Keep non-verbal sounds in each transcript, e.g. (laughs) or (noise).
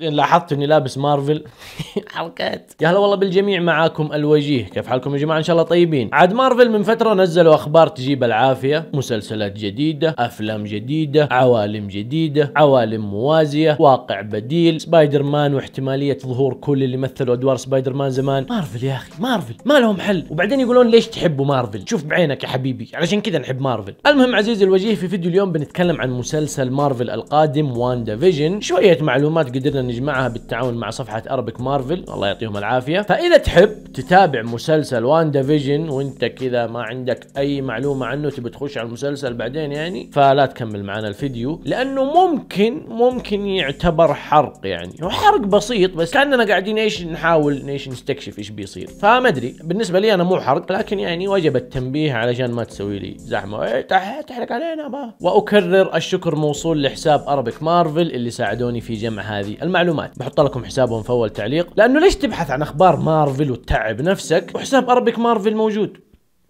لاحظت اني لابس مارفل (laughs) حركات يا هلا والله بالجميع معاكم الوجيه كيف حالكم يا جماعه ان شاء الله طيبين عاد مارفل من فتره نزلوا اخبار تجيب العافيه مسلسلات جديده افلام جديده عوالم جديده عوالم موازيه واقع بديل سبايدر مان واحتماليه ظهور كل اللي مثلوا ادوار سبايدر مان زمان مارفل يا اخي مارفل ما لهم حل وبعدين يقولون ليش تحبوا مارفل شوف بعينك يا حبيبي علشان كذا نحب مارفل المهم عزيزي الوجيه في فيديو اليوم بنتكلم عن مسلسل مارفل القادم وان ديفيجن شويه معلومات قدرنا نجمعها بالتعاون مع صفحة أربك مارفل الله يعطيهم العافية فإذا تحب تتابع مسلسل وان ديفيجن وانت كذا ما عندك أي معلومة عنه تبي تخش على المسلسل بعدين يعني فلا تكمل معنا الفيديو لأنه ممكن ممكن يعتبر حرق يعني هو حرق بسيط بس كأننا قاعدين ايش نحاول ايش نستكشف ايش بيصير فما ادري بالنسبة لي أنا مو حرق لكن يعني وجب التنبيه علشان ما تسوي لي زحمة ايه تحرق علينا ما وأكرر الشكر موصول لحساب أربك مارفل اللي ساعدوني في جمع هذه المعلومة معلومات بحط لكم حسابهم في اول تعليق لانه ليش تبحث عن اخبار مارفل وتتعب نفسك وحساب اربك مارفل موجود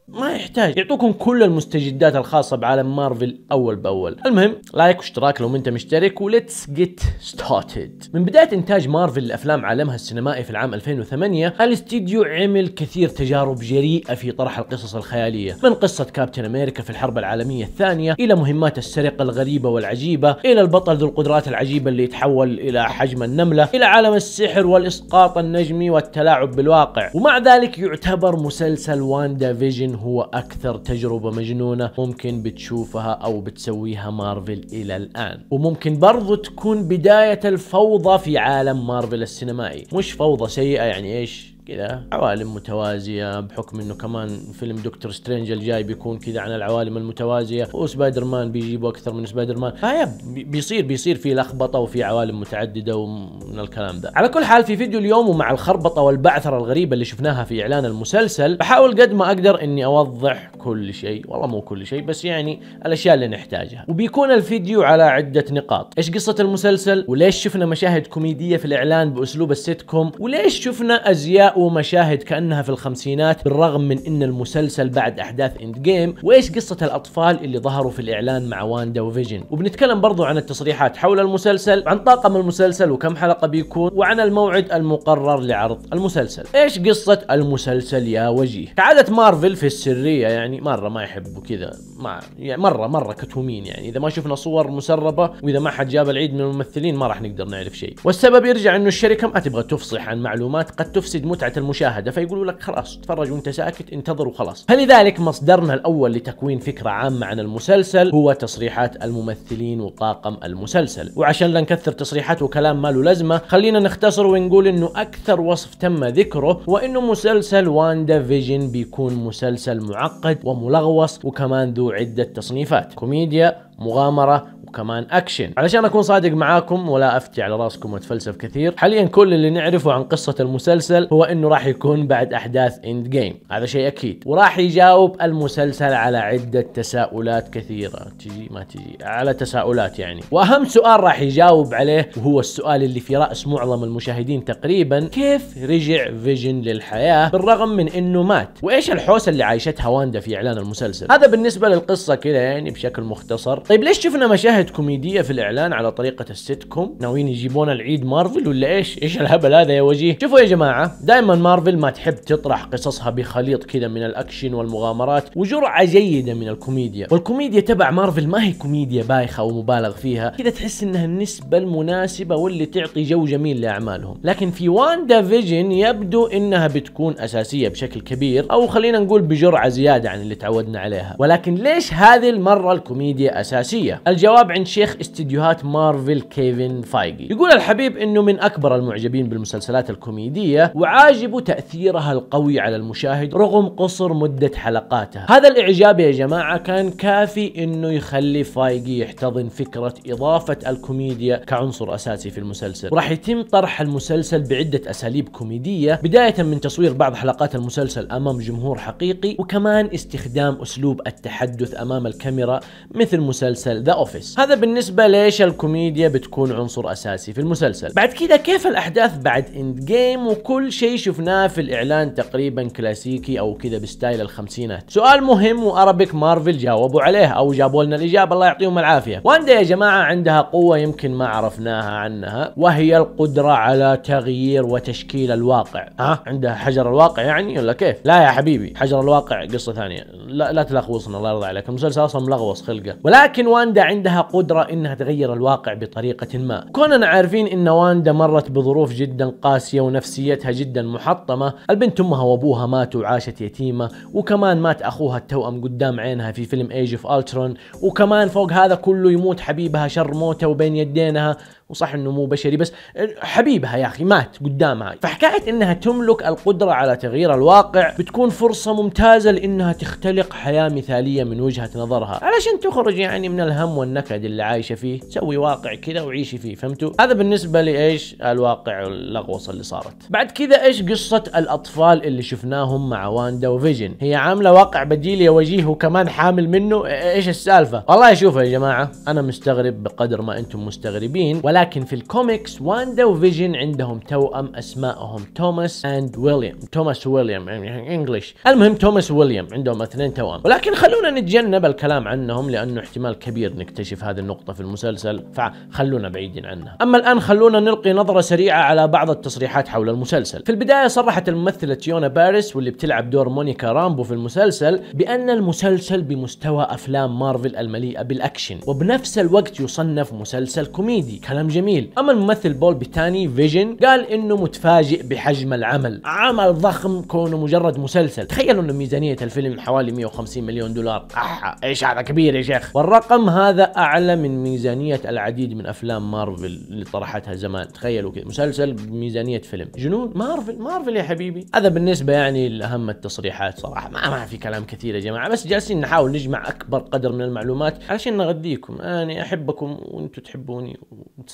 ما يحتاج يعطوكم كل المستجدات الخاصة بعالم مارفل أول بأول المهم لايك واشتراك لو أنت مشترك وليتس جيت ستارتد من بداية إنتاج مارفل لأفلام عالمها السينمائي في العام 2008 الاستديو عمل كثير تجارب جريئة في طرح القصص الخيالية من قصة كابتن أمريكا في الحرب العالمية الثانية إلى مهمات السرقة الغريبة والعجيبة إلى البطل ذو القدرات العجيبة اللي يتحول إلى حجم النملة إلى عالم السحر والإسقاط النجمي والتلاعب بالواقع ومع ذلك يعتبر مسلسل واندا فيجن هو أكثر تجربة مجنونة ممكن بتشوفها أو بتسويها مارفل إلى الآن وممكن برضو تكون بداية الفوضى في عالم مارفل السينمائي مش فوضى سيئة يعني إيش كذا عوالم متوازيه بحكم انه كمان فيلم دكتور سترينج الجاي بيكون كذا عن العوالم المتوازيه وسبايدر مان بيجيبوا اكثر من سبايدر مان فهي آه، بيصير بيصير في لخبطه وفي عوالم متعدده ومن الكلام ده على كل حال في فيديو اليوم ومع الخربطه والبعثره الغريبه اللي شفناها في اعلان المسلسل بحاول قد ما اقدر اني اوضح كل شيء والله مو كل شيء بس يعني الاشياء اللي نحتاجها وبيكون الفيديو على عده نقاط ايش قصه المسلسل وليش شفنا مشاهد كوميديه في الاعلان باسلوب السيت كوم وليش شفنا ازياء أداؤه مشاهد كأنها في الخمسينات بالرغم من أن المسلسل بعد أحداث إند جيم وإيش قصة الأطفال اللي ظهروا في الإعلان مع واندا وفيجن وبنتكلم برضو عن التصريحات حول المسلسل عن طاقم المسلسل وكم حلقة بيكون وعن الموعد المقرر لعرض المسلسل إيش قصة المسلسل يا وجيه كعادة مارفل في السرية يعني مرة ما يحبوا كذا ما يعني مرة مرة كتومين يعني إذا ما شفنا صور مسربة وإذا ما حد جاب العيد من الممثلين ما راح نقدر نعرف شيء والسبب يرجع أنه الشركة ما تبغى تفصح عن معلومات قد تفسد متعة متعه المشاهده فيقولوا لك خلاص تفرج وانت ساكت انتظر وخلاص فلذلك مصدرنا الاول لتكوين فكره عامه عن المسلسل هو تصريحات الممثلين وطاقم المسلسل وعشان لا نكثر تصريحات وكلام ما له لازمه خلينا نختصر ونقول انه اكثر وصف تم ذكره وانه مسلسل واندا فيجن بيكون مسلسل معقد وملغوص وكمان ذو عده تصنيفات كوميديا مغامره وكمان اكشن علشان اكون صادق معاكم ولا افتي على راسكم واتفلسف كثير حاليا كل اللي نعرفه عن قصه المسلسل هو انه راح يكون بعد احداث اند جيم هذا شيء اكيد وراح يجاوب المسلسل على عده تساؤلات كثيره تجي ما تجي على تساؤلات يعني واهم سؤال راح يجاوب عليه وهو السؤال اللي في راس معظم المشاهدين تقريبا كيف رجع فيجن للحياه بالرغم من انه مات وايش الحوسه اللي عايشتها واندا في اعلان المسلسل هذا بالنسبه للقصه كذا يعني بشكل مختصر طيب ليش شفنا مشاهد كوميديه في الاعلان على طريقه السيت كوم ناويين يجيبون العيد مارفل ولا ايش ايش الهبل هذا يا وجيه شوفوا يا جماعه دائما مارفل ما تحب تطرح قصصها بخليط كذا من الاكشن والمغامرات وجرعه جيده من الكوميديا والكوميديا تبع مارفل ما هي كوميديا بايخه ومبالغ فيها كذا تحس انها النسبه المناسبه واللي تعطي جو جميل لاعمالهم لكن في واندا فيجن يبدو انها بتكون اساسيه بشكل كبير او خلينا نقول بجرعه زياده عن اللي تعودنا عليها ولكن ليش هذه المره الكوميديا اساسيه الجواب طبعا شيخ استديوهات مارفل كيفن فايجي يقول الحبيب انه من اكبر المعجبين بالمسلسلات الكوميديه وعاجبه تاثيرها القوي على المشاهد رغم قصر مده حلقاتها هذا الاعجاب يا جماعه كان كافي انه يخلي فايجي يحتضن فكره اضافه الكوميديا كعنصر اساسي في المسلسل وراح يتم طرح المسلسل بعده اساليب كوميديه بدايه من تصوير بعض حلقات المسلسل امام جمهور حقيقي وكمان استخدام اسلوب التحدث امام الكاميرا مثل مسلسل ذا اوفيس هذا بالنسبة ليش الكوميديا بتكون عنصر أساسي في المسلسل بعد كده كيف الأحداث بعد إند جيم وكل شيء شفناه في الإعلان تقريبا كلاسيكي أو كذا بستايل الخمسينات سؤال مهم وارابيك مارفل جاوبوا عليه أو جابوا لنا الإجابة الله يعطيهم العافية واندا يا جماعة عندها قوة يمكن ما عرفناها عنها وهي القدرة على تغيير وتشكيل الواقع ها عندها حجر الواقع يعني ولا كيف لا يا حبيبي حجر الواقع قصة ثانية لا, لا تلغوصنا الله يرضى عليك المسلسل أصلا ملغوص خلقه ولكن واندا عندها قدرة انها تغير الواقع بطريقة ما كوننا عارفين ان واندا مرت بظروف جدا قاسية ونفسيتها جدا محطمة البنت امها وابوها ماتوا وعاشت يتيمة وكمان مات اخوها التوأم قدام عينها في فيلم ايج اوف الترون وكمان فوق هذا كله يموت حبيبها شر موته وبين يدينها وصح انه مو بشري بس حبيبها يا اخي مات قدامها فحكايه انها تملك القدره على تغيير الواقع بتكون فرصه ممتازه لانها تختلق حياه مثاليه من وجهه نظرها علشان تخرج يعني من الهم والنكد اللي عايشه فيه تسوي واقع كذا وعيشي فيه فهمتوا هذا بالنسبه لايش الواقع اللغوصه اللي صارت بعد كذا ايش قصه الاطفال اللي شفناهم مع واندا وفيجن هي عامله واقع بديل يا وجيه وكمان حامل منه ايش السالفه والله شوفوا يا جماعه انا مستغرب بقدر ما انتم مستغربين ولا ولكن في الكوميكس واندا وفيجن عندهم توأم اسمائهم توماس اند ويليام توماس ويليام يعني انجلش المهم توماس ويليام عندهم اثنين توأم ولكن خلونا نتجنب الكلام عنهم لانه احتمال كبير نكتشف هذه النقطة في المسلسل فخلونا بعيدين عنها اما الان خلونا نلقي نظرة سريعة على بعض التصريحات حول المسلسل في البداية صرحت الممثلة تيونا باريس واللي بتلعب دور مونيكا رامبو في المسلسل بان المسلسل بمستوى افلام مارفل المليئة بالاكشن وبنفس الوقت يصنف مسلسل كوميدي كلام كلام جميل أما الممثل بول بيتاني فيجن قال إنه متفاجئ بحجم العمل عمل ضخم كونه مجرد مسلسل تخيلوا إنه ميزانية الفيلم حوالي 150 مليون دولار احا إيش هذا كبير يا شيخ والرقم هذا أعلى من ميزانية العديد من أفلام مارفل اللي طرحتها زمان تخيلوا كذا مسلسل بميزانية فيلم جنون مارفل مارفل يا حبيبي هذا بالنسبة يعني لأهم التصريحات صراحة ما, ما في كلام كثير يا جماعة بس جالسين نحاول نجمع أكبر قدر من المعلومات عشان نغذيكم أنا أحبكم وأنتم تحبوني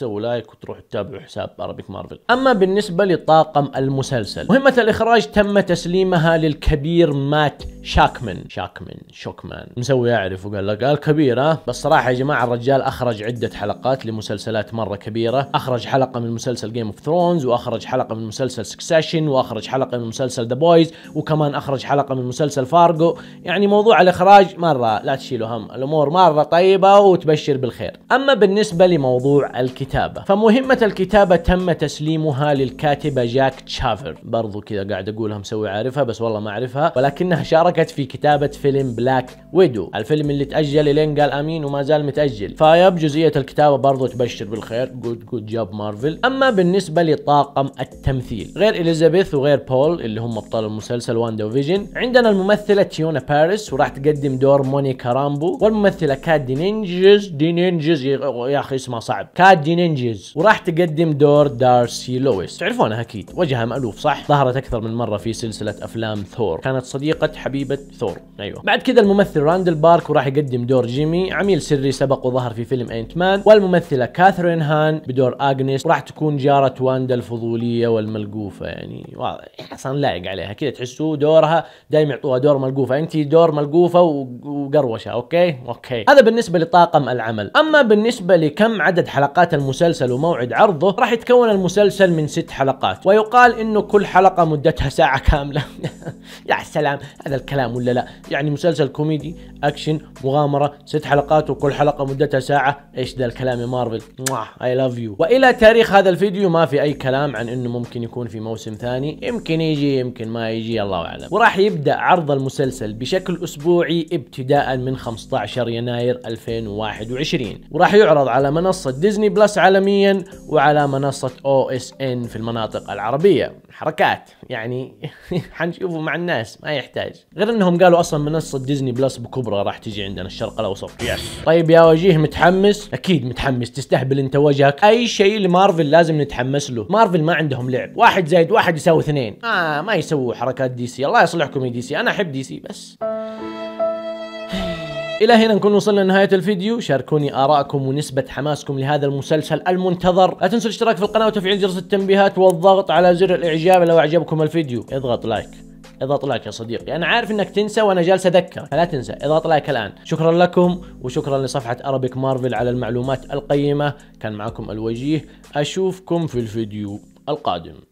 تسوي لايك وتروح تتابع حساب ارابيك مارفل اما بالنسبه لطاقم المسلسل مهمه الاخراج تم تسليمها للكبير مات شاكمن شاكمن شوكمان مسوي يعرف وقال له قال كبيرة بس صراحة يا جماعة الرجال اخرج عدة حلقات لمسلسلات مرة كبيرة اخرج حلقة من مسلسل جيم اوف ثرونز واخرج حلقة من مسلسل سكسيشن واخرج حلقة من مسلسل ذا بويز وكمان اخرج حلقة من مسلسل فارجو يعني موضوع الاخراج مرة لا تشيلوا هم الامور مرة طيبة وتبشر بالخير اما بالنسبة لموضوع الكتابة فمهمة الكتابة تم تسليمها للكاتبة جاك تشافر برضو كذا قاعد اقولها مسوي عارفها بس والله ما اعرفها ولكنها شاركت شاركت في كتابة فيلم بلاك ويدو الفيلم اللي تأجل لين قال أمين وما زال متأجل فيب جزئية الكتابة برضو تبشر بالخير جود جود جاب مارفل أما بالنسبة لطاقم التمثيل غير إليزابيث وغير بول اللي هم أبطال المسلسل واندا فيجن عندنا الممثلة تيونا باريس وراح تقدم دور مونيكا رامبو والممثلة كات دينينجز دينينجز يا أخي اسمها صعب كات دينينجز وراح تقدم دور دارسي لويس تعرفونها أكيد وجهها مألوف صح ظهرت أكثر من مرة في سلسلة أفلام ثور كانت صديقة حبيب حبيبه ثور ايوه بعد كذا الممثل راندل بارك وراح يقدم دور جيمي عميل سري سبق وظهر في فيلم اينت مان والممثله كاثرين هان بدور اغنيس وراح تكون جاره واندا الفضوليه والملقوفه يعني واضح اصلا لايق عليها كذا تحسوه دورها دايما يعطوها دور ملقوفه انت دور ملقوفه وقروشه اوكي اوكي هذا بالنسبه لطاقم العمل اما بالنسبه لكم عدد حلقات المسلسل وموعد عرضه راح يتكون المسلسل من ست حلقات ويقال انه كل حلقه مدتها ساعه كامله (laughs) (laughs) يا سلام هذا الكلام ولا لا يعني مسلسل كوميدي اكشن مغامره ست حلقات وكل حلقه مدتها ساعه ايش ذا الكلام يا مارفل اي لاف يو والى تاريخ هذا الفيديو ما في اي كلام عن انه ممكن يكون في موسم ثاني يمكن يجي يمكن ما يجي الله اعلم وراح يبدا عرض المسلسل بشكل اسبوعي ابتداء من 15 يناير 2021 وراح يعرض على منصه ديزني بلس عالميا وعلى منصه او اس ان في المناطق العربيه حركات يعني (laughs) حنشوفه مع الناس ما يحتاج غير انهم قالوا اصلا منصه ديزني بلس بكبرى راح تجي عندنا الشرق الاوسط يس طيب يا وجيه متحمس اكيد متحمس تستهبل انت وجهك اي شيء لمارفل لازم نتحمس له مارفل ما عندهم لعب واحد زائد واحد يساوي اثنين آه ما يسووا حركات دي سي الله يصلحكم يا دي سي انا احب دي سي بس إلى هنا نكون وصلنا لنهاية الفيديو شاركوني آراءكم ونسبة حماسكم لهذا المسلسل المنتظر لا تنسوا الاشتراك في القناة وتفعيل جرس التنبيهات والضغط على زر الإعجاب لو أعجبكم الفيديو اضغط لايك اضغط لايك يا صديقي انا عارف انك تنسى وانا جالس اذكر فلا تنسى اضغط لايك الان شكرا لكم وشكرا لصفحه ارابيك مارفل على المعلومات القيمه كان معكم الوجيه اشوفكم في الفيديو القادم